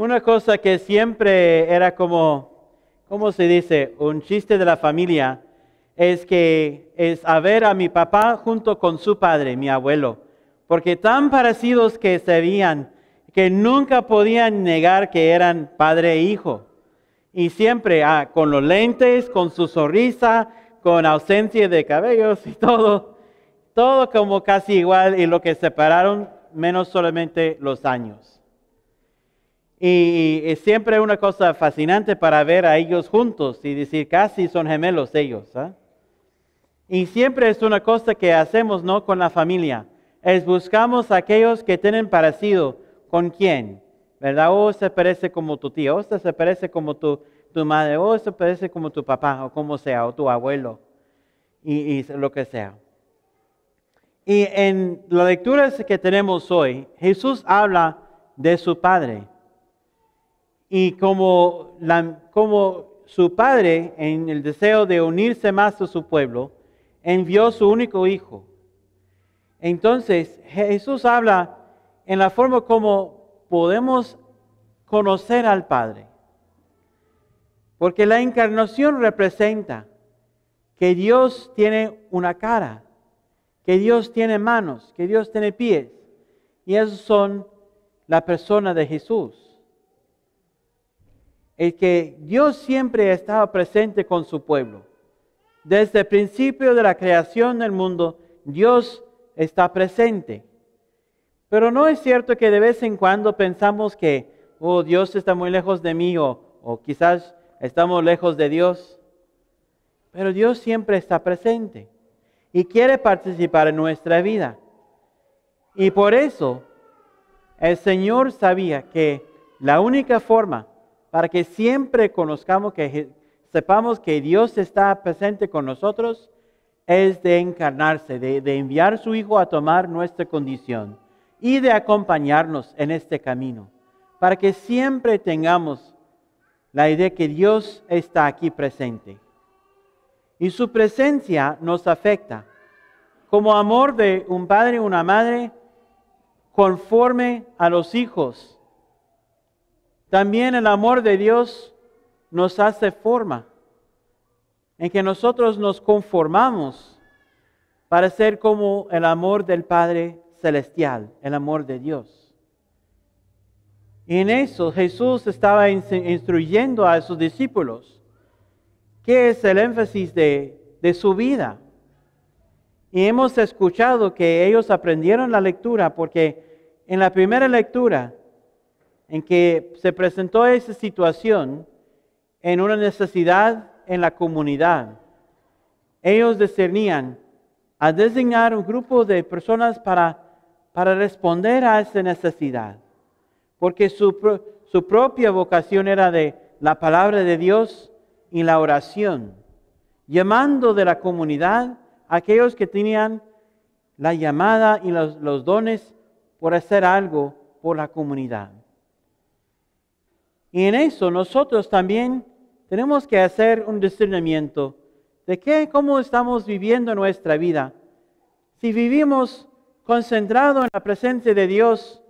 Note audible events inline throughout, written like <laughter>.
Una cosa que siempre era como, ¿cómo se dice? Un chiste de la familia es que es a ver a mi papá junto con su padre, mi abuelo, porque tan parecidos que se veían que nunca podían negar que eran padre e hijo. Y siempre ah, con los lentes, con su sonrisa, con ausencia de cabellos y todo, todo como casi igual y lo que separaron menos solamente los años. Y, es siempre una cosa fascinante para ver a ellos juntos y decir, casi son gemelos ellos. ¿ah? Y siempre es una cosa que hacemos no con la familia, es buscamos a aquellos que tienen parecido con quién, ¿verdad? O se parece como tu tía o se parece como tu, madre, o se parece como tu papá, o como sea, o tu abuelo, y, y lo que sea. Y en las lecturas que tenemos hoy, Jesús habla de su padre. Y como, su padre, en el deseo de unirse más a su pueblo, envió su único hijo. Entonces, Jesús habla en la forma como podemos conocer al Padre. Porque la encarnación representa que Dios tiene una cara, que Dios tiene manos, que Dios tiene pies. Y esos son la persona de Jesús es que Dios siempre estaba presente con su pueblo. Desde el principio de la creación del mundo, Dios está presente. Pero no es cierto que de vez en cuando pensamos que, oh, Dios está muy lejos de mí o quizás estamos lejos de Dios. Pero Dios siempre está presente y quiere participar en nuestra vida. Y por eso el Señor sabía que la única forma para que siempre conozcamos que sepamos que Dios está presente con nosotros, es de encarnarse, de, enviar su Hijo a tomar nuestra condición y de acompañarnos en este camino, para que siempre tengamos la idea que Dios está aquí presente. Y su presencia nos afecta como amor de un padre y una madre conforme a los hijos también el amor de Dios nos hace forma, en que nosotros nos conformamos para ser como el amor del Padre Celestial, el amor de Dios. Y en eso Jesús estaba instruyendo a sus discípulos, qué es el énfasis de, de su vida. Y hemos escuchado que ellos aprendieron la lectura porque en la primera lectura en que se presentó esa situación en una necesidad en la comunidad. Ellos discernían a designar un grupo de personas para, responder a esa necesidad, porque su, propia vocación era de la palabra de Dios y la oración, llamando de la comunidad a aquellos que tenían la llamada y los dones por hacer algo por la comunidad. Y en eso nosotros también tenemos que hacer un discernimiento de qué, cómo estamos viviendo nuestra vida. Si vivimos concentrados en la presencia de Dios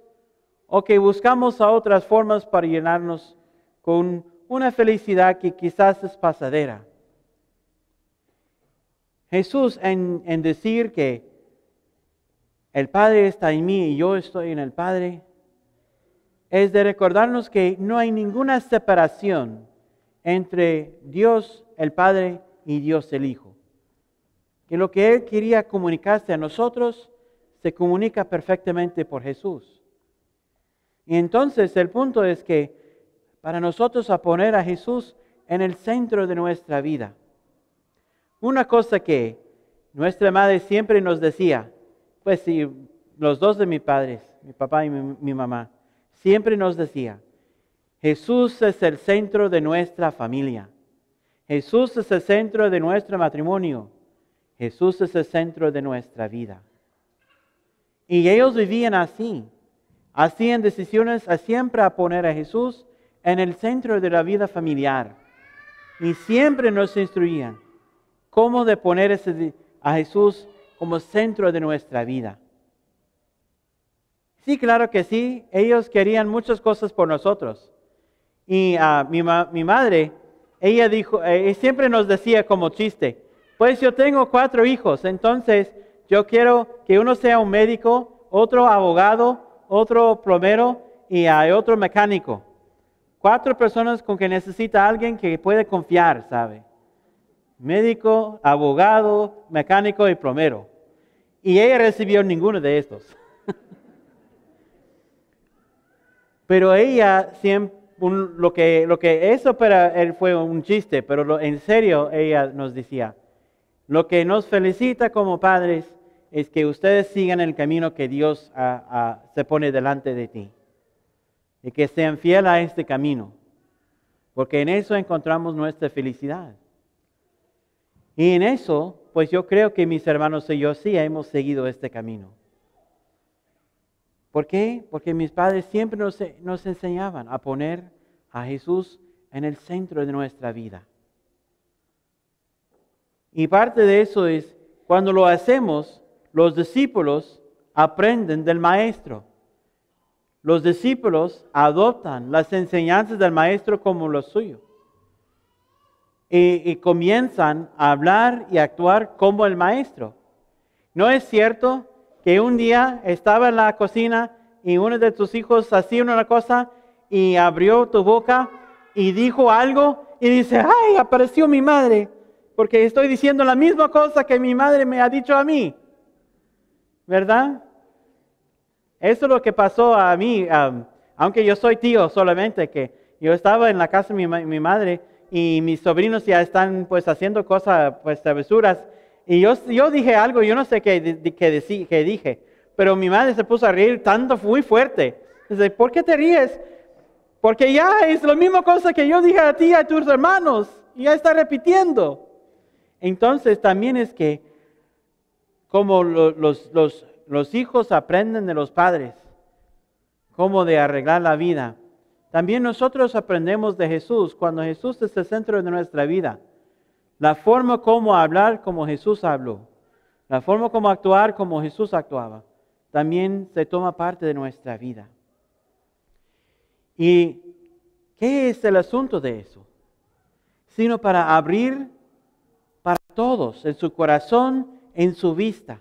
o que buscamos a otras formas para llenarnos con una felicidad que quizás es pasadera. Jesús en decir que el Padre está en mí y yo estoy en el Padre, es de recordarnos que no hay ninguna separación entre Dios el Padre y Dios el Hijo. Que lo que Él quería comunicarse a nosotros se comunica perfectamente por Jesús. Y entonces el punto es que para nosotros a poner a Jesús en el centro de nuestra vida. Una cosa que nuestra madre siempre nos decía, pues si los dos de mis padres, mi papá y mi mamá, siempre nos decía, Jesús es el centro de nuestra familia. Jesús es el centro de nuestro matrimonio. Jesús es el centro de nuestra vida. Y ellos vivían así. Hacían decisiones siempre a poner a Jesús en el centro de la vida familiar. Y siempre nos instruían cómo de poner a Jesús como centro de nuestra vida. Sí, claro que sí, ellos querían muchas cosas por nosotros. Y ah, a mi, madre, ella dijo, eh, siempre nos decía como chiste, pues yo tengo cuatro hijos, entonces yo quiero que uno sea un médico, otro abogado, otro plomero y ah, otro mecánico. Cuatro personas con que necesita alguien que puede confiar, ¿sabe? Médico, abogado, mecánico y plomero. Y ella recibió ninguno de estos. <laughs> Pero ella siempre, lo, que, lo que eso para él fue un chiste, pero en serio ella nos decía, lo que nos felicita como padres es que ustedes sigan el camino que Dios se pone delante de ti y que sean fieles a este camino, porque en eso encontramos nuestra felicidad. Y en eso, pues yo creo que mis hermanos y yo sí hemos seguido este camino. ¿Por qué? Porque mis padres siempre e, nos, enseñaban a poner a Jesús en el centro de nuestra vida. Y parte de eso es, cuando lo hacemos, los discípulos aprenden del maestro. Los discípulos adoptan las enseñanzas del maestro como lo suyo. y, comienzan a hablar y actuar como el maestro. ¿No es cierto un día estaba en la cocina y uno de tus hijos hacía una cosa y abrió tu boca y dijo algo y dice, ay, apareció mi madre, porque estoy diciendo la misma cosa que mi madre me ha dicho a mí. ¿Verdad? Eso es lo que pasó a mí, aunque yo soy tío solamente, que yo estaba en la casa de mi, mi madre y mis sobrinos ya están pues haciendo cosas, pues travesuras y yo, dije algo, yo no sé qué, dije, pero mi madre se puso a reír tanto, muy fuerte. Dice, ¿por qué te ríes? Porque ya es la misma cosa que yo dije a ti y a tus hermanos, ya está repitiendo. Entonces también es que como los, los hijos aprenden de los padres, cómo de arreglar la vida. También nosotros aprendemos de Jesús cuando Jesús es el centro de nuestra vida. La forma como hablar como Jesús habló. La forma como actuar como Jesús actuaba. También se toma parte de nuestra vida. ¿Y qué es el asunto de eso? Sino para abrir para todos, en su corazón, en su vista,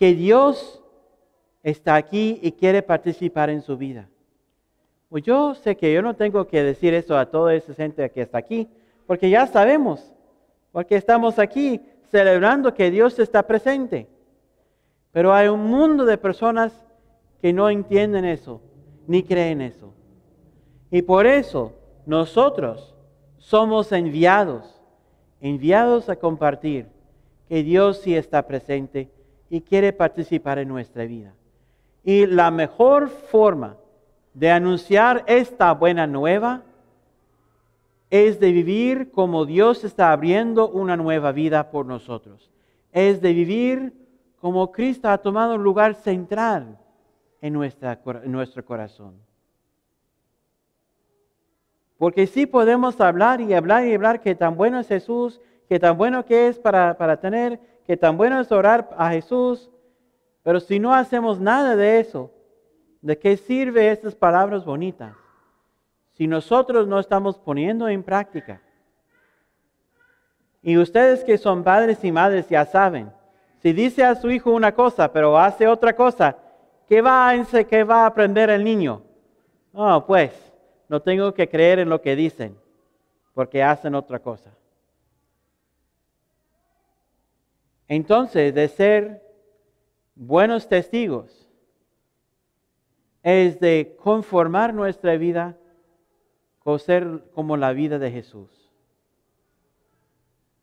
que Dios está aquí y quiere participar en su vida. Pues yo sé que yo no tengo que decir eso a toda esa gente que está aquí, porque ya sabemos porque estamos aquí celebrando que Dios está presente. Pero hay un mundo de personas que no entienden eso, ni creen eso. Y por eso nosotros somos enviados, enviados a compartir que Dios sí está presente y quiere participar en nuestra vida. Y la mejor forma de anunciar esta buena nueva es de vivir como Dios está abriendo una nueva vida por nosotros. Es de vivir como Cristo ha tomado un lugar central en, nuestro corazón. Porque sí podemos hablar y hablar y hablar que tan bueno es Jesús, que tan bueno que es para, para tener, que tan bueno es orar a Jesús, pero si no hacemos nada de eso, ¿de qué sirve estas palabras bonitas? si nosotros no estamos poniendo en práctica. Y ustedes que son padres y madres ya saben, si dice a su hijo una cosa pero hace otra cosa, ¿qué va a, va a aprender el niño? No, pues no tengo que creer en lo que dicen porque hacen otra cosa. Entonces, de ser buenos testigos es de conformar nuestra vida ser como la vida de Jesús.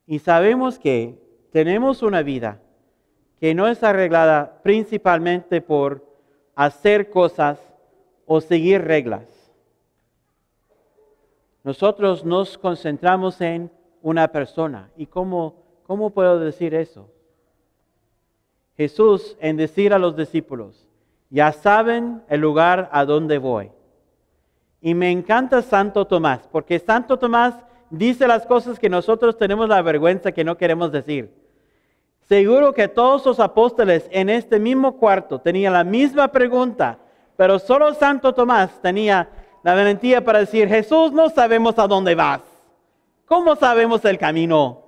Y sabemos que tenemos una vida que no es arreglada principalmente por hacer cosas o seguir reglas. Nosotros nos concentramos en una persona. ¿Y cómo, cómo puedo decir eso? Jesús en decir a los discípulos, ya saben el lugar a donde voy. Y me encanta Santo Tomás, porque Santo Tomás dice las cosas que nosotros tenemos la vergüenza que no queremos decir. Seguro que todos los apóstoles en este mismo cuarto tenían la misma pregunta, pero solo Santo Tomás tenía la valentía para decir, Jesús, no sabemos a dónde vas. ¿Cómo sabemos el camino?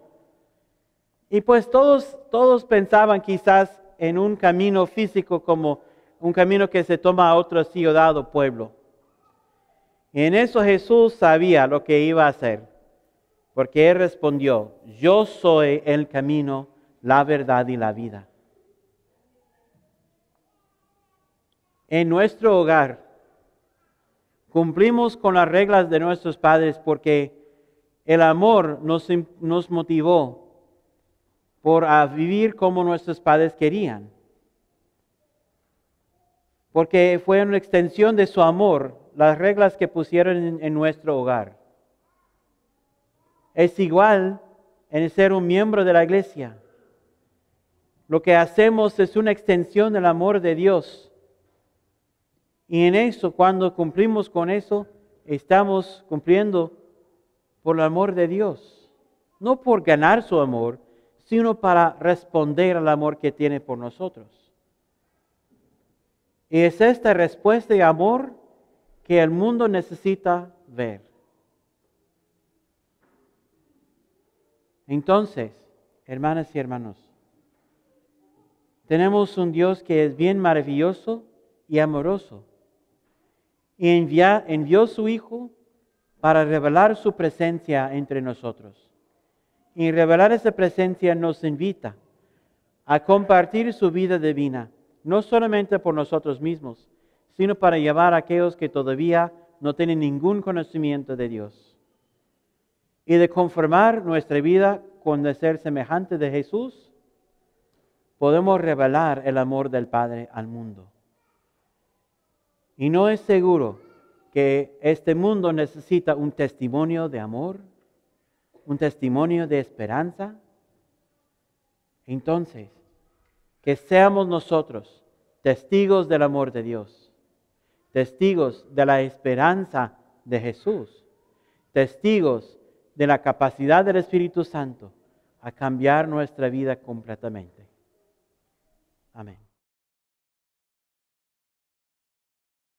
Y pues todos, todos pensaban quizás en un camino físico como un camino que se toma a otro ciudad o pueblo en eso Jesús sabía lo que iba a hacer, porque él respondió, yo soy el camino, la verdad y la vida. En nuestro hogar cumplimos con las reglas de nuestros padres porque el amor nos, motivó por a vivir como nuestros padres querían, porque fue una extensión de su amor las reglas que pusieron en, nuestro hogar. Es igual en ser un miembro de la iglesia. Lo que hacemos es una extensión del amor de Dios. Y en eso, cuando cumplimos con eso, estamos cumpliendo por el amor de Dios. No por ganar su amor, sino para responder al amor que tiene por nosotros. Y es esta respuesta de amor que el mundo necesita ver. Entonces, hermanas y hermanos, tenemos un Dios que es bien maravilloso y amoroso. Y envió su Hijo para revelar su presencia entre nosotros. Y revelar esa presencia nos invita a compartir su vida divina, no solamente por nosotros mismos, sino para llevar a aquellos que todavía no tienen ningún conocimiento de Dios. Y de conformar nuestra vida con ser semejante de Jesús, podemos revelar el amor del Padre al mundo. Y no es seguro que este mundo necesita un testimonio de amor, un testimonio de esperanza. Entonces, que seamos nosotros testigos del amor de Dios testigos de la esperanza de Jesús, testigos de la capacidad del Espíritu Santo a cambiar nuestra vida completamente. Amén.